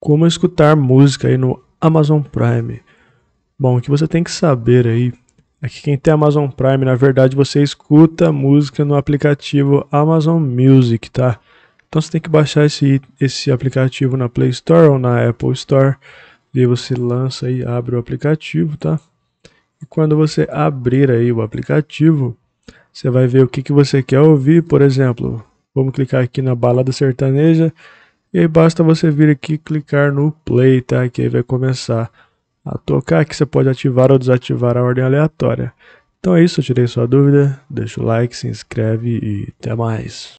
como escutar música aí no Amazon Prime. Bom, o que você tem que saber aí é que quem tem Amazon Prime, na verdade, você escuta música no aplicativo Amazon Music, tá? Então você tem que baixar esse, esse aplicativo na Play Store ou na Apple Store. E aí você lança e abre o aplicativo, tá? E quando você abrir aí o aplicativo, você vai ver o que, que você quer ouvir. Por exemplo, vamos clicar aqui na balada sertaneja. E aí basta você vir aqui clicar no play, tá? Que aí vai começar a tocar. Aqui você pode ativar ou desativar a ordem aleatória. Então é isso, eu tirei sua dúvida. Deixa o like, se inscreve e até mais.